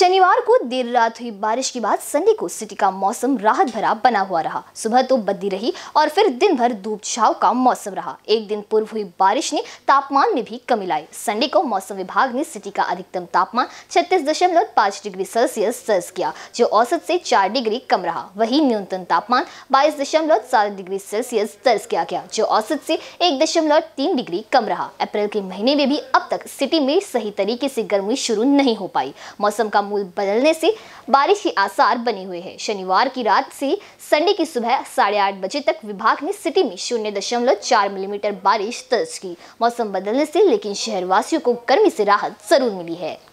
शनिवार को देर रात हुई बारिश के बाद संडे को सिटी का मौसम राहत भरा बना हुआ रहा सुबह तो बद्दी रही और फिर दिन भर धूप छाव का मौसम रहा एक दिन पूर्व हुई बारिश ने तापमान में भी कमी लाई संडे को मौसम विभाग ने सिटी का अधिकतम तापमान छत्तीस दशमलव पाँच डिग्री सेल्सियस दर्ज किया जो औसत से चार डिग्री कम रहा वही न्यूनतम तापमान बाईस दशमलव सात डिग्री सेल्सियस दर्ज किया गया जो औसत से एक दशमलव तीन डिग्री कम रहा अप्रैल के महीने में भी अब तक सिटी में सही तरीके से गर्मी शुरू नहीं हो पाई मौसम का मामूल बदलने से बारिश के आसार बने हुए हैं शनिवार की रात से संडे की सुबह साढ़े आठ बजे तक विभाग ने सिटी में शून्य दशमलव चार मिलीमीटर बारिश दर्ज की मौसम बदलने से लेकिन शहरवासियों को गर्मी से राहत जरूर मिली है